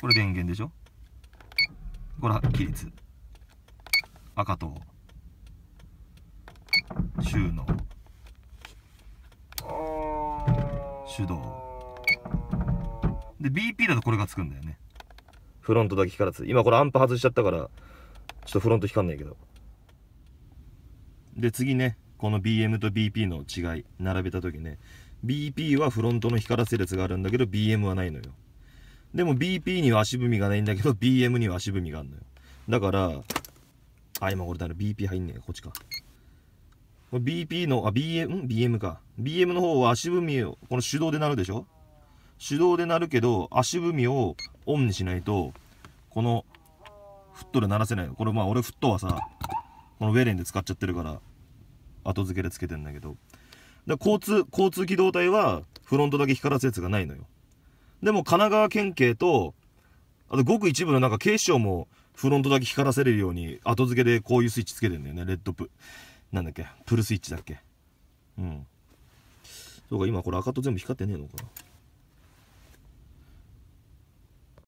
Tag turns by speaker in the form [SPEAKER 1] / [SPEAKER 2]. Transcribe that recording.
[SPEAKER 1] これ電源でしょこれは起立赤と収納
[SPEAKER 2] 手動で BP だとこれがつくんだよねフロントだけ光らず今これアンプ外しちゃったからちょっとフロント光んないけどで次ねこの BM と BP の違い並べた時ね BP はフロントの光らせるやつがあるんだけど BM はないのよでも BP には足踏みがないんだけど、BM には足踏みがあるのよ。だから、あ、今これだね。BP 入んねえ。こっちか。BP の、あ、BM、BM か。BM の方は足踏みを、この手動で鳴るでしょ手動で鳴るけど、足踏みをオンにしないと、この、フットで鳴らせない。これまあ俺フットはさ、このウェレンで使っちゃってるから、後付けでつけてんだけど。だ交通、交通機動隊はフロントだけ光らすやつがないのよ。でも神奈川県警と、あとごく一部のなんか警視庁もフロントだけ光らせれるように後付けでこういうスイッチつけてるんだよね。レッドプ、なんだっけ、プルスイッチだっけ。うん。そうか、今これ赤と全部光ってねえのかな。